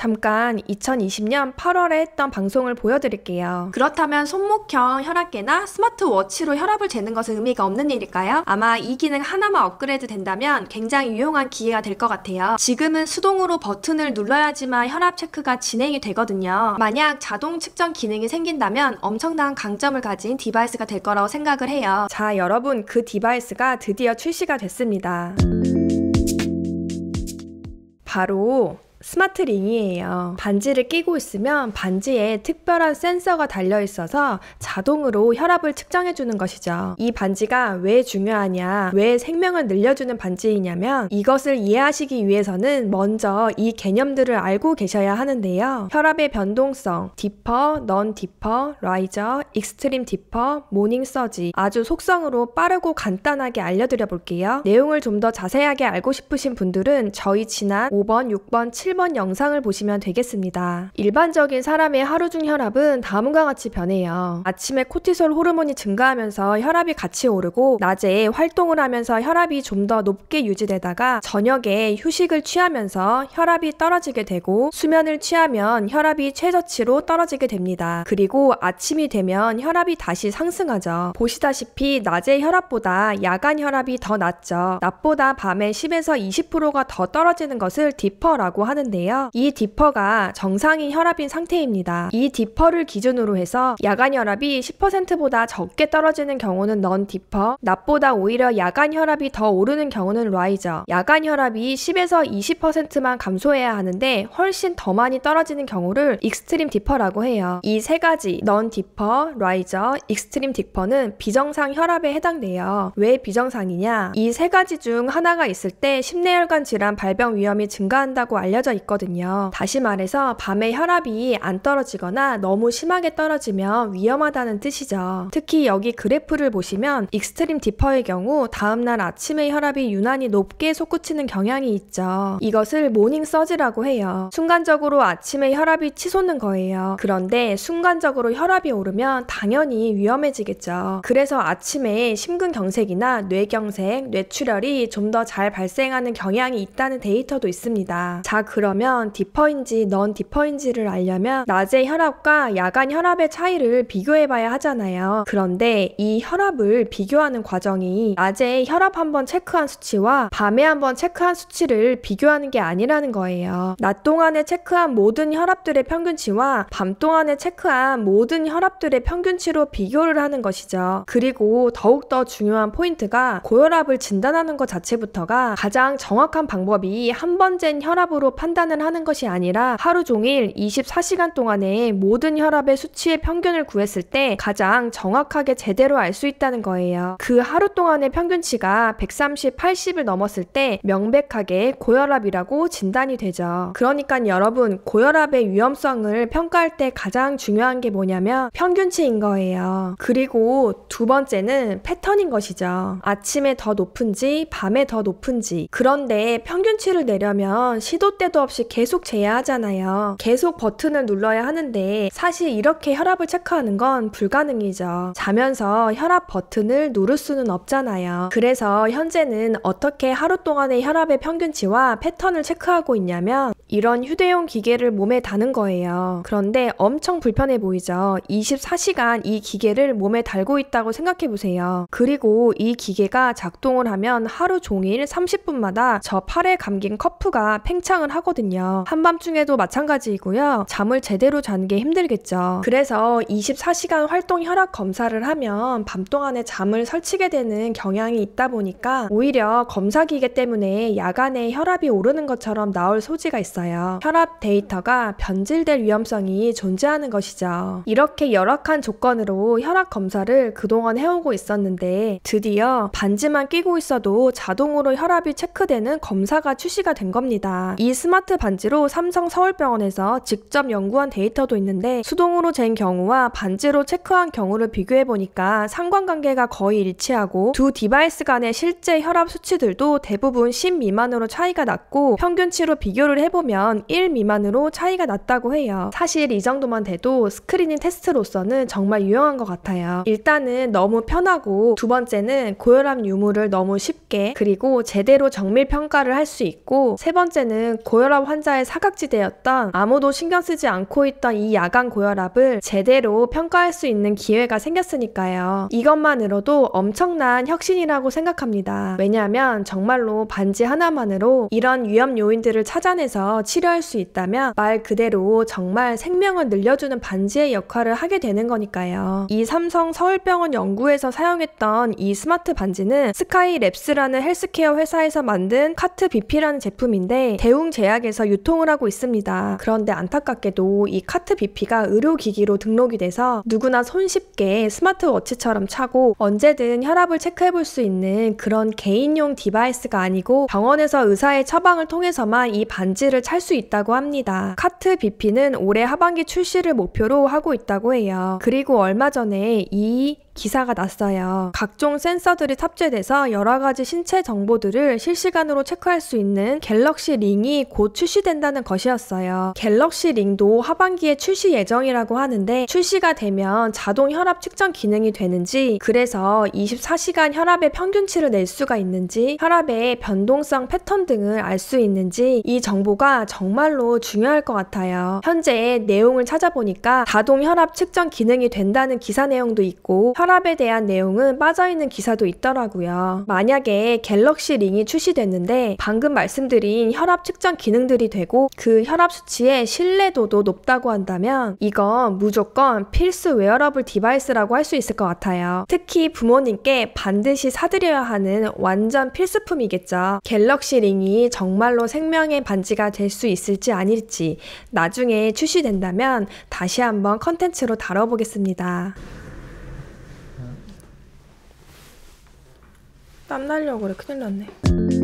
잠깐 2020년 8월에 했던 방송을 보여드릴게요. 그렇다면 손목형 혈압계나 스마트워치로 혈압을 재는 것은 의미가 없는 일일까요? 아마 이 기능 하나만 업그레이드 된다면 굉장히 유용한 기회가 될 것 같아요. 지금은 수동으로 버튼을 눌러야지만 혈압 체크가 진행이 되거든요. 만약 자동 측정 기능이 생긴다면 엄청난 강점을 가진 디바이스가 될 거라고 생각을 해요. 자, 여러분 그 디바이스가 드디어 출시가 됐습니다. 바로 스마트 링이에요. 반지를 끼고 있으면 반지에 특별한 센서가 달려 있어서 자동으로 혈압을 측정해 주는 것이죠. 이 반지가 왜 중요하냐, 왜 생명을 늘려주는 반지이냐면 이것을 이해하시기 위해서는 먼저 이 개념들을 알고 계셔야 하는데요. 혈압의 변동성, 디퍼, 넌 디퍼, 라이저, 익스트림 디퍼, 모닝 서지 아주 속성으로 빠르고 간단하게 알려드려 볼게요. 내용을 좀 더 자세하게 알고 싶으신 분들은 저희 지난 5번, 6번, 7번 7번 영상을 보시면 되겠습니다. 일반적인 사람의 하루 중 혈압은 다음과 같이 변해요. 아침에 코티솔 호르몬이 증가하면서 혈압이 같이 오르고 낮에 활동을 하면서 혈압이 좀 더 높게 유지되다가 저녁에 휴식을 취하면서 혈압이 떨어지게 되고 수면을 취하면 혈압이 최저치로 떨어지게 됩니다. 그리고 아침이 되면 혈압이 다시 상승하죠. 보시다시피 낮에 혈압보다 야간 혈압이 더 낮죠. 낮보다 밤에 10에서 20%가 더 떨어지는 것을 디퍼라고 하는 하는데요. 이 디퍼가 정상인 혈압인 상태입니다. 이 디퍼를 기준으로 해서 야간 혈압이 10%보다 적게 떨어지는 경우는 넌 디퍼, 낮보다 오히려 야간 혈압이 더 오르는 경우는 라이저. 야간 혈압이 10에서 20%만 감소해야 하는데 훨씬 더 많이 떨어지는 경우를 익스트림 디퍼라고 해요. 이 세 가지 넌 디퍼, 라이저, 익스트림 디퍼는 비정상 혈압에 해당돼요. 왜 비정상이냐? 이 세 가지 중 하나가 있을 때 심내혈관 질환 발병 위험이 증가한다고 알려져 떨어져 있거든요. 다시 말해서 밤에 혈압이 안 떨어지거나 너무 심하게 떨어지면 위험하다는 뜻이죠. 특히 여기 그래프를 보시면 익스트림 디퍼의 경우 다음날 아침에 혈압이 유난히 높게 솟구치는 경향이 있죠. 이것을 모닝 서지라고 해요. 순간적으로 아침에 혈압이 치솟는 거예요. 그런데 순간적으로 혈압이 오르면 당연히 위험해지겠죠. 그래서 아침에 심근경색이나 뇌경색, 뇌출혈이 좀 더 잘 발생하는 경향이 있다는 데이터도 있습니다. 자, 그 그러면 디퍼인지 넌 디퍼인지를 알려면 낮의 혈압과 야간 혈압의 차이를 비교해 봐야 하잖아요. 그런데 이 혈압을 비교하는 과정이 낮에 혈압 한번 체크한 수치와 밤에 한번 체크한 수치를 비교하는 게 아니라는 거예요. 낮 동안에 체크한 모든 혈압들의 평균치와 밤 동안에 체크한 모든 혈압들의 평균치로 비교를 하는 것이죠. 그리고 더욱더 중요한 포인트가 고혈압을 진단하는 것 자체부터가 가장 정확한 방법이 한번잰 혈압으로 판단 판단을 하는 것이 아니라 하루 종일 24시간 동안에 모든 혈압의 수치의 평균을 구했을 때 가장 정확하게 제대로 알 수 있다는 거예요. 그 하루 동안의 평균치가 130, 80을 넘었을 때 명백하게 고혈압이라고 진단이 되죠. 그러니까 여러분 고혈압의 위험성을 평가할 때 가장 중요한 게 뭐냐면 평균치인 거예요. 그리고 두 번째는 패턴인 것이죠. 아침에 더 높은지 밤에 더 높은지 그런데 평균치를 내려면 시도 때도 없이 계속 재야하잖아요 계속 버튼을 눌러야 하는데 사실 이렇게 혈압을 체크하는 건 불가능이죠. 자면서 혈압 버튼을 누를 수는 없잖아요. 그래서 현재는 어떻게 하루 동안의 혈압의 평균치와 패턴을 체크하고 있냐면 이런 휴대용 기계를 몸에 다는 거예요. 그런데 엄청 불편해 보이죠. 24시간 이 기계를 몸에 달고 있다고 생각해 보세요. 그리고 이 기계가 작동을 하면 하루 종일 30분마다 저 팔에 감긴 커프가 팽창을 하고 하거든요. 한밤중에도 마찬가지이고요. 잠을 제대로 자는 게 힘들겠죠. 그래서 24시간 활동 혈압 검사를 하면 밤 동안에 잠을 설치게 되는 경향이 있다 보니까 오히려 검사 기계 때문에 야간에 혈압이 오르는 것처럼 나올 소지가 있어요. 혈압 데이터가 변질될 위험성이 존재하는 것이죠. 이렇게 열악한 조건으로 혈압 검사를 그동안 해오고 있었는데 드디어 반지만 끼고 있어도 자동으로 혈압이 체크되는 검사가 출시가 된 겁니다. 이 스마트 반지로 삼성 서울병원에서 직접 연구한 데이터도 있는데 수동으로 잰 경우와 반지로 체크한 경우를 비교해보니까 상관관계가 거의 일치하고 두 디바이스 간의 실제 혈압 수치들도 대부분 10 미만으로 차이가 났고 평균치로 비교를 해보면 1 미만으로 차이가 났다고 해요. 사실 이 정도만 돼도 스크리닝 테스트로서는 정말 유용한 것 같아요. 일단은 너무 편하고 두 번째는 고혈압 유무를 너무 쉽게 그리고 제대로 정밀 평가를 할 수 있고 세 번째는 고혈압 고혈압 환자의 사각지대였던 아무도 신경 쓰지 않고 있던 이 야간 고혈압을 제대로 평가할 수 있는 기회가 생겼으니까요. 이것만으로도 엄청난 혁신이라고 생각합니다. 왜냐하면 정말로 반지 하나만으로 이런 위험 요인들을 찾아내서 치료할 수 있다면 말 그대로 정말 생명을 늘려주는 반지의 역할을 하게 되는 거니까요. 이 삼성 서울병원 연구에서 사용했던 이 스마트 반지는 스카이랩스라는 헬스케어 회사에서 만든 카트 BP라는 제품인데 대웅 제약 제약에서 유통을 하고 있습니다. 그런데 안타깝게도 이 카트 BP가 의료기기로 등록이 돼서 누구나 손쉽게 스마트워치처럼 차고 언제든 혈압을 체크해볼 수 있는 그런 개인용 디바이스가 아니고 병원에서 의사의 처방을 통해서만 이 반지를 찰 수 있다고 합니다. 카트 BP는 올해 하반기 출시를 목표로 하고 있다고 해요. 그리고 얼마 전에 이 기사가 났어요. 각종 센서들이 탑재돼서 여러 가지 신체 정보들을 실시간으로 체크할 수 있는 갤럭시 링이 곧 출시된다는 것이었어요. 갤럭시 링도 하반기에 출시 예정이라고 하는데 출시가 되면 자동 혈압 측정 기능이 되는지 그래서 24시간 혈압의 평균치를 낼 수가 있는지 혈압의 변동성 패턴 등을 알 수 있는지 이 정보가 정말로 중요할 것 같아요. 현재 내용을 찾아보니까 자동 혈압 측정 기능이 된다는 기사 내용도 있고 혈압 서랍에 대한 내용은 빠져있는 기사도 있더라고요. 만약에 갤럭시 링이 출시됐는데 방금 말씀드린 혈압 측정 기능들이 되고 그 혈압 수치의 신뢰도도 높다고 한다면 이건 무조건 필수 웨어러블 디바이스라고 할 수 있을 것 같아요. 특히 부모님께 반드시 사드려야 하는 완전 필수품이겠죠. 갤럭시 링이 정말로 생명의 반지가 될 수 있을지 아닐지 나중에 출시된다면 다시 한번 컨텐츠로 다뤄보겠습니다. 땀 날려고 그래 큰일 났네